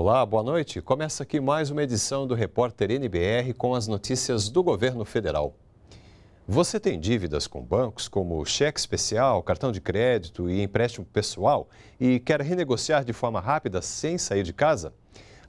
Olá, boa noite. Começa aqui mais uma edição do Repórter NBR com as notícias do governo federal. Você tem dívidas com bancos como cheque especial, cartão de crédito e empréstimo pessoal e quer renegociar de forma rápida sem sair de casa?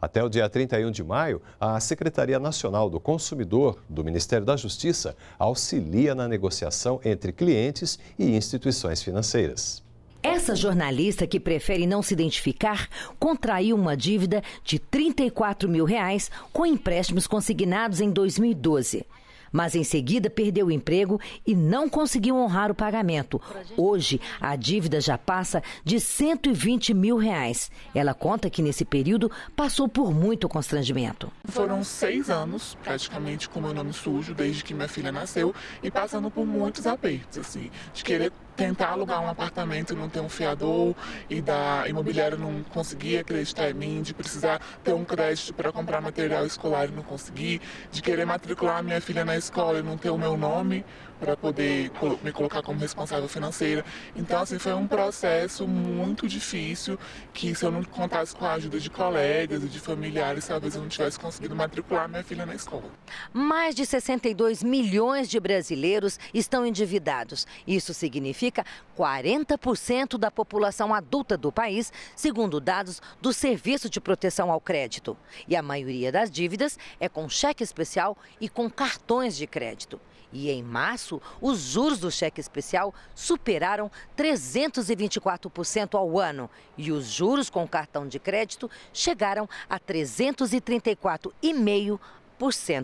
Até o dia 31 de maio, a Secretaria Nacional do Consumidor do Ministério da Justiça auxilia na negociação entre clientes e instituições financeiras. Essa jornalista que prefere não se identificar contraiu uma dívida de 34 mil reais com empréstimos consignados em 2012 mas em seguida perdeu o emprego e não conseguiu honrar o pagamento. Hoje, a dívida já passa de 120 mil reais. Ela conta que nesse período passou por muito constrangimento. Foram seis anos, praticamente, com meu nome sujo, desde que minha filha nasceu, e passando por muitos apertos, assim, de querer tentar alugar um apartamento e não ter um fiador, e da imobiliária não conseguir acreditar em mim, de precisar ter um crédito para comprar material escolar e não conseguir, de querer matricular minha filha na escola e não ter o meu nome, para poder me colocar como responsável financeira. Então, assim, foi um processo muito difícil que se eu não contasse com a ajuda de colegas e de familiares, talvez eu não tivesse conseguido matricular minha filha na escola. Mais de 62 milhões de brasileiros estão endividados. Isso significa 40% da população adulta do país, segundo dados do Serviço de Proteção ao Crédito. E a maioria das dívidas é com cheque especial e com cartões de crédito. E em março, os juros do cheque especial superaram 324% ao ano e os juros com cartão de crédito chegaram a 334,5%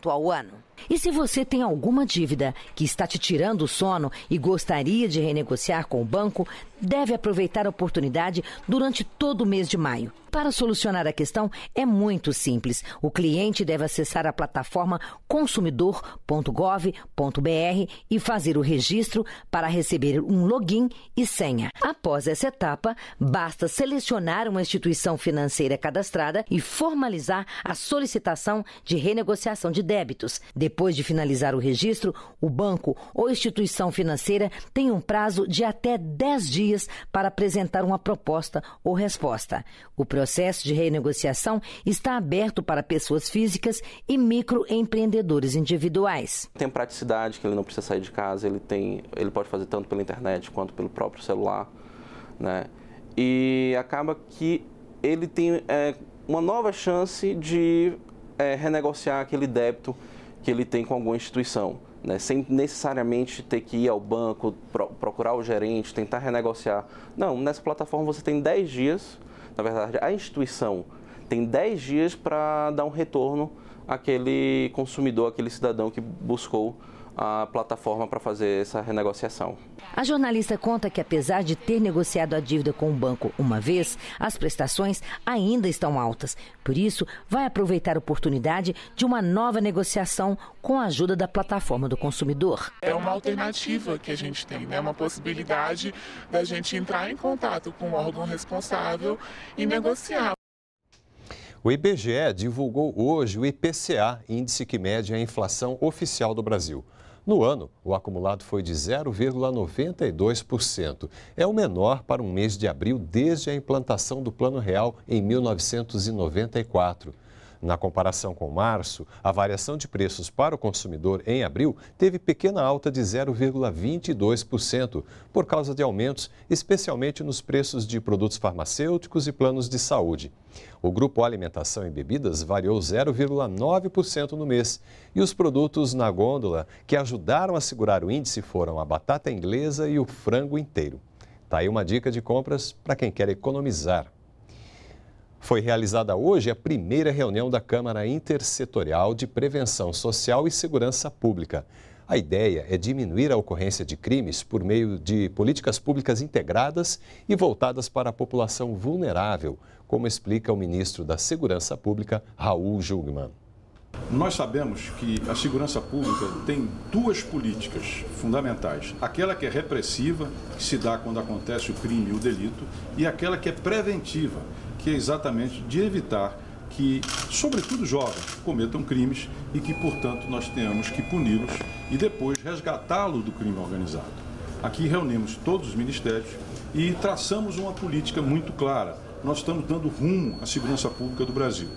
ao ano. E se você tem alguma dívida que está te tirando o sono e gostaria de renegociar com o banco, deve aproveitar a oportunidade durante todo o mês de maio. Para solucionar a questão é muito simples. O cliente deve acessar a plataforma consumidor.gov.br e fazer o registro para receber um login e senha. Após essa etapa, basta selecionar uma instituição financeira cadastrada e formalizar a solicitação de renegociação de débitos. Depois de finalizar o registro, o banco ou instituição financeira tem um prazo de até 10 dias dias para apresentar uma proposta ou resposta. O processo de renegociação está aberto para pessoas físicas e microempreendedores individuais. Tem praticidade que ele não precisa sair de casa, ele tem, ele pode fazer tanto pela internet quanto pelo próprio celular, né? E acaba que ele tem é, uma nova chance de é, renegociar aquele débito que ele tem com alguma instituição né, sem necessariamente ter que ir ao banco, pro, procurar o gerente, tentar renegociar. Não, nessa plataforma você tem 10 dias, na verdade, a instituição tem 10 dias para dar um retorno àquele consumidor, àquele cidadão que buscou a plataforma para fazer essa renegociação. A jornalista conta que, apesar de ter negociado a dívida com o banco uma vez, as prestações ainda estão altas. Por isso, vai aproveitar a oportunidade de uma nova negociação com a ajuda da plataforma do consumidor. É uma alternativa que a gente tem, né? uma possibilidade da gente entrar em contato com o órgão responsável e negociar o IBGE divulgou hoje o IPCA, índice que mede a inflação oficial do Brasil. No ano, o acumulado foi de 0,92%. É o menor para um mês de abril desde a implantação do Plano Real em 1994. Na comparação com março, a variação de preços para o consumidor em abril teve pequena alta de 0,22%, por causa de aumentos, especialmente nos preços de produtos farmacêuticos e planos de saúde. O grupo Alimentação e Bebidas variou 0,9% no mês, e os produtos na gôndola que ajudaram a segurar o índice foram a batata inglesa e o frango inteiro. Tá aí uma dica de compras para quem quer economizar foi realizada hoje a primeira reunião da Câmara Intersetorial de Prevenção Social e Segurança Pública. A ideia é diminuir a ocorrência de crimes por meio de políticas públicas integradas e voltadas para a população vulnerável, como explica o ministro da Segurança Pública, Raul Jugman. Nós sabemos que a segurança pública tem duas políticas fundamentais: aquela que é repressiva, que se dá quando acontece o crime e o delito, e aquela que é preventiva, que é exatamente de evitar que, sobretudo jovens, cometam crimes e que, portanto, nós tenhamos que puni-los e depois resgatá-los do crime organizado. Aqui reunimos todos os ministérios e traçamos uma política muito clara. Nós estamos dando rumo à segurança pública do Brasil.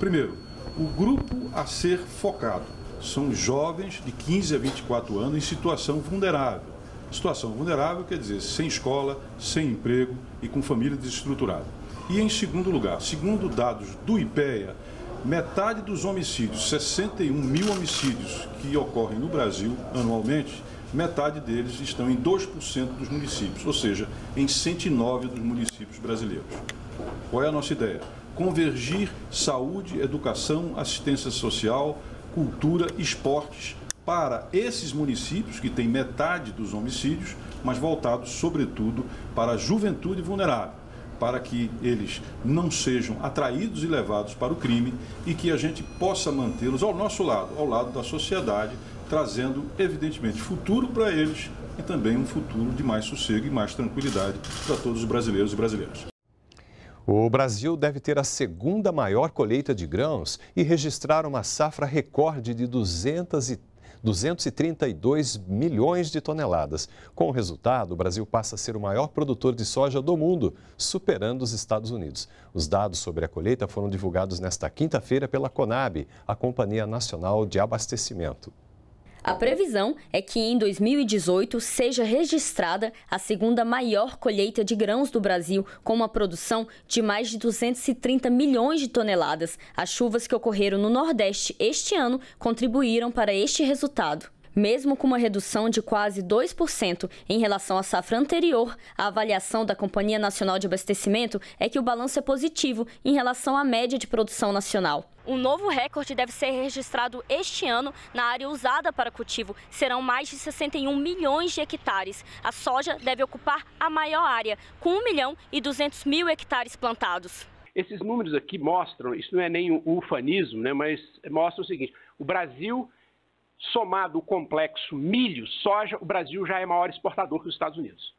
Primeiro, o grupo a ser focado são jovens de 15 a 24 anos em situação vulnerável. Situação vulnerável quer dizer sem escola, sem emprego e com família desestruturada. E em segundo lugar, segundo dados do IPEA, metade dos homicídios, 61 mil homicídios que ocorrem no Brasil anualmente, metade deles estão em 2% dos municípios, ou seja, em 109 dos municípios brasileiros. Qual é a nossa ideia? Convergir saúde, educação, assistência social, cultura, esportes para esses municípios que têm metade dos homicídios, mas voltados sobretudo para a juventude vulnerável para que eles não sejam atraídos e levados para o crime e que a gente possa mantê-los ao nosso lado, ao lado da sociedade, trazendo, evidentemente, futuro para eles e também um futuro de mais sossego e mais tranquilidade para todos os brasileiros e brasileiras. O Brasil deve ter a segunda maior colheita de grãos e registrar uma safra recorde de 230 232 milhões de toneladas. Com o resultado, o Brasil passa a ser o maior produtor de soja do mundo, superando os Estados Unidos. Os dados sobre a colheita foram divulgados nesta quinta-feira pela Conab, a Companhia Nacional de Abastecimento. A previsão é que em 2018 seja registrada a segunda maior colheita de grãos do Brasil, com uma produção de mais de 230 milhões de toneladas. As chuvas que ocorreram no Nordeste este ano contribuíram para este resultado. Mesmo com uma redução de quase 2% em relação à safra anterior, a avaliação da Companhia Nacional de Abastecimento é que o balanço é positivo em relação à média de produção nacional. Um novo recorde deve ser registrado este ano na área usada para cultivo. Serão mais de 61 milhões de hectares. A soja deve ocupar a maior área, com 1 milhão e 200 mil hectares plantados. Esses números aqui mostram, isso não é nem um ufanismo, né, mas mostra o seguinte, o Brasil, somado o complexo milho, soja, o Brasil já é maior exportador que os Estados Unidos.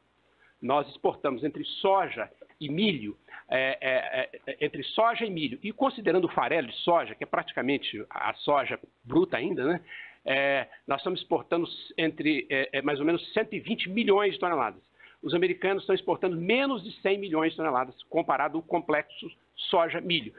Nós exportamos entre soja e milho, é é, é, é, entre soja e milho, e considerando o farelo de soja, que é praticamente a soja bruta ainda, né? É, nós estamos exportando entre mais ou menos 120 milhões de toneladas. Os americanos estão exportando menos de 100 milhões de toneladas, comparado ao complexo soja-milho.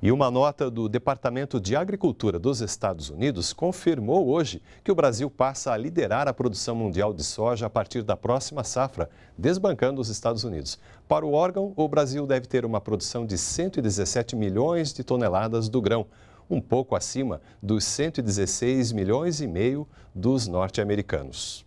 E uma nota do Departamento de Agricultura dos Estados Unidos confirmou hoje que o Brasil passa a liderar a produção mundial de soja a partir da próxima safra, desbancando os Estados Unidos. Para o órgão, o Brasil deve ter uma produção de 117 milhões de toneladas do grão, um pouco acima dos 116 milhões e meio dos norte-americanos.